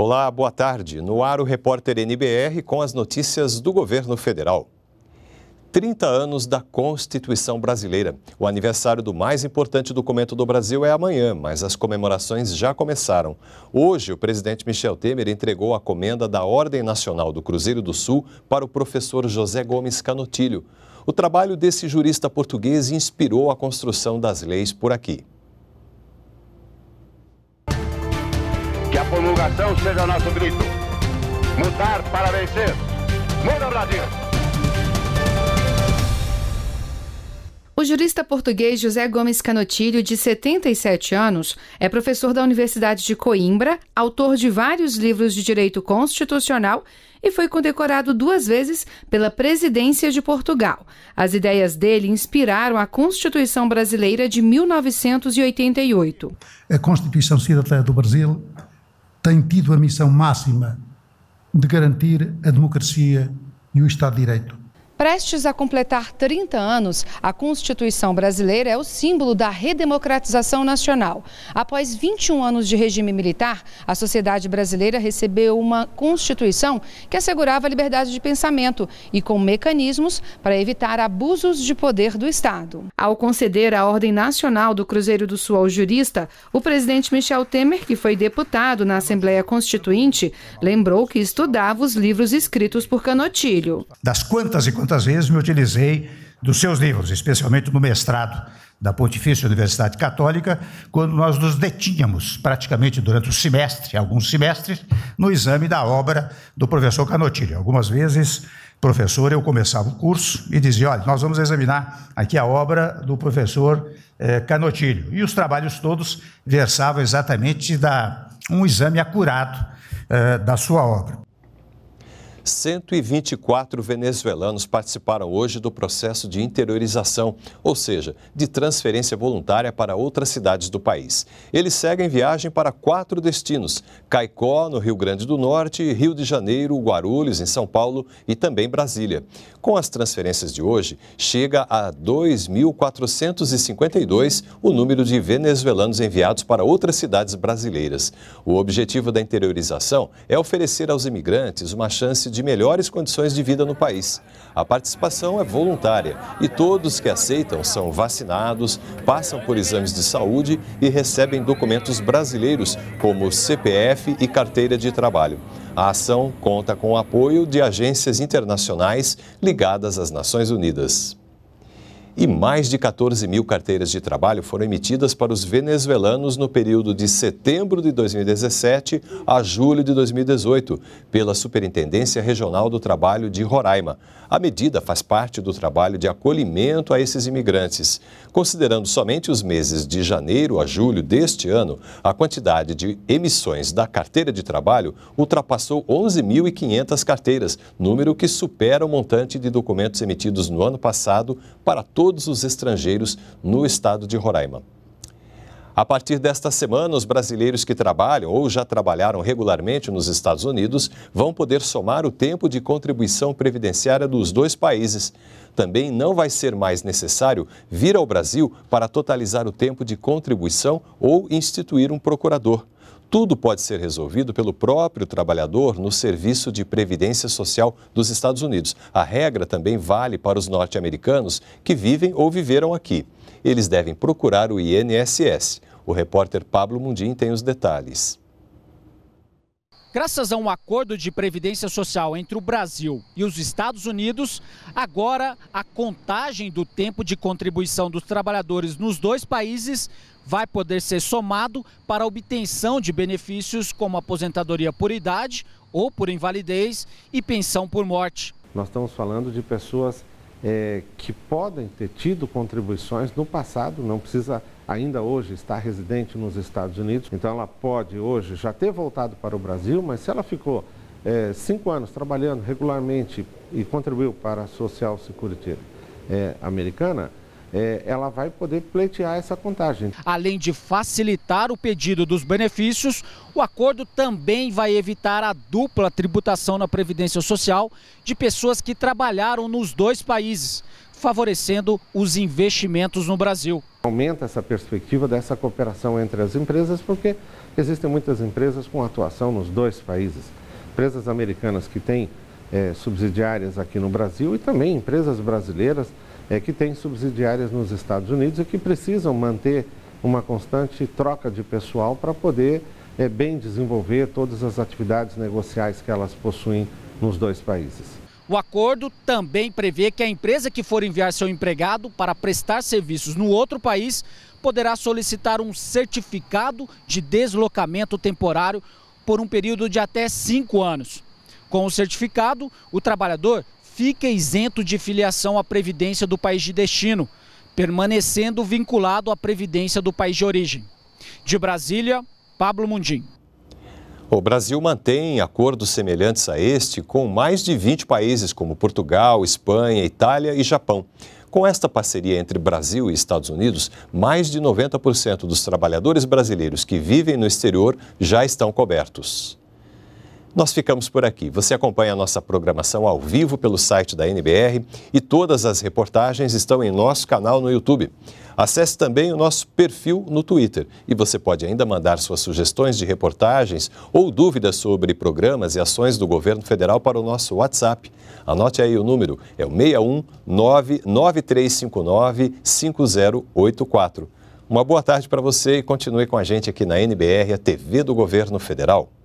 Olá, boa tarde. No ar o repórter NBR com as notícias do governo federal. 30 anos da Constituição Brasileira. O aniversário do mais importante documento do Brasil é amanhã, mas as comemorações já começaram. Hoje, o presidente Michel Temer entregou a comenda da Ordem Nacional do Cruzeiro do Sul para o professor José Gomes Canotilho. O trabalho desse jurista português inspirou a construção das leis por aqui. promulgação seja o nosso grito. Mudar para vencer. Muda Brasil! O jurista português José Gomes Canotilho, de 77 anos, é professor da Universidade de Coimbra, autor de vários livros de direito constitucional e foi condecorado duas vezes pela presidência de Portugal. As ideias dele inspiraram a Constituição Brasileira de 1988. A Constituição Cidadã do Brasil tem tido a missão máxima de garantir a democracia e o Estado de Direito. Prestes a completar 30 anos, a Constituição brasileira é o símbolo da redemocratização nacional. Após 21 anos de regime militar, a sociedade brasileira recebeu uma Constituição que assegurava a liberdade de pensamento e com mecanismos para evitar abusos de poder do Estado. Ao conceder a Ordem Nacional do Cruzeiro do Sul ao jurista, o presidente Michel Temer, que foi deputado na Assembleia Constituinte, lembrou que estudava os livros escritos por Canotilho. Das quantas e quantas Quantas vezes me utilizei dos seus livros, especialmente no mestrado da Pontifícia Universidade Católica, quando nós nos detínhamos praticamente durante o semestre, alguns semestres, no exame da obra do professor Canotilho. Algumas vezes, professor, eu começava o curso e dizia: olha, nós vamos examinar aqui a obra do professor eh, Canotilho. E os trabalhos todos versavam exatamente da um exame acurado eh, da sua obra. 124 venezuelanos participaram hoje do processo de interiorização, ou seja, de transferência voluntária para outras cidades do país. Eles seguem viagem para quatro destinos: Caicó, no Rio Grande do Norte, Rio de Janeiro, Guarulhos, em São Paulo e também Brasília. Com as transferências de hoje, chega a 2.452 o número de venezuelanos enviados para outras cidades brasileiras. O objetivo da interiorização é oferecer aos imigrantes uma chance de de melhores condições de vida no país. A participação é voluntária e todos que aceitam são vacinados, passam por exames de saúde e recebem documentos brasileiros, como CPF e carteira de trabalho. A ação conta com o apoio de agências internacionais ligadas às Nações Unidas e mais de 14 mil carteiras de trabalho foram emitidas para os venezuelanos no período de setembro de 2017 a julho de 2018, pela Superintendência Regional do Trabalho de Roraima. A medida faz parte do trabalho de acolhimento a esses imigrantes. Considerando somente os meses de janeiro a julho deste ano, a quantidade de emissões da carteira de trabalho ultrapassou 11.500 carteiras, número que supera o montante de documentos emitidos no ano passado para todos todos os estrangeiros no estado de Roraima. A partir desta semana, os brasileiros que trabalham ou já trabalharam regularmente nos Estados Unidos vão poder somar o tempo de contribuição previdenciária dos dois países. Também não vai ser mais necessário vir ao Brasil para totalizar o tempo de contribuição ou instituir um procurador tudo pode ser resolvido pelo próprio trabalhador no Serviço de Previdência Social dos Estados Unidos. A regra também vale para os norte-americanos que vivem ou viveram aqui. Eles devem procurar o INSS. O repórter Pablo Mundim tem os detalhes. Graças a um acordo de previdência social entre o Brasil e os Estados Unidos, agora a contagem do tempo de contribuição dos trabalhadores nos dois países vai poder ser somado para a obtenção de benefícios como aposentadoria por idade ou por invalidez e pensão por morte. Nós estamos falando de pessoas é, que podem ter tido contribuições no passado, não precisa ainda hoje estar residente nos Estados Unidos, então ela pode hoje já ter voltado para o Brasil, mas se ela ficou é, cinco anos trabalhando regularmente e contribuiu para a Social Security é, americana, é, ela vai poder pleitear essa contagem. Além de facilitar o pedido dos benefícios, o acordo também vai evitar a dupla tributação na Previdência Social de pessoas que trabalharam nos dois países, favorecendo os investimentos no Brasil. Aumenta essa perspectiva dessa cooperação entre as empresas, porque existem muitas empresas com atuação nos dois países. Empresas americanas que têm é, subsidiárias aqui no Brasil e também empresas brasileiras é, que têm subsidiárias nos Estados Unidos e que precisam manter uma constante troca de pessoal para poder é, bem desenvolver todas as atividades negociais que elas possuem nos dois países. O acordo também prevê que a empresa que for enviar seu empregado para prestar serviços no outro país poderá solicitar um certificado de deslocamento temporário por um período de até cinco anos. Com o certificado, o trabalhador fica isento de filiação à Previdência do país de destino, permanecendo vinculado à Previdência do país de origem. De Brasília, Pablo Mundim. O Brasil mantém acordos semelhantes a este com mais de 20 países, como Portugal, Espanha, Itália e Japão. Com esta parceria entre Brasil e Estados Unidos, mais de 90% dos trabalhadores brasileiros que vivem no exterior já estão cobertos. Nós ficamos por aqui. Você acompanha a nossa programação ao vivo pelo site da NBR e todas as reportagens estão em nosso canal no YouTube. Acesse também o nosso perfil no Twitter e você pode ainda mandar suas sugestões de reportagens ou dúvidas sobre programas e ações do governo federal para o nosso WhatsApp. Anote aí o número, é o 61993595084. Uma boa tarde para você e continue com a gente aqui na NBR, a TV do Governo Federal.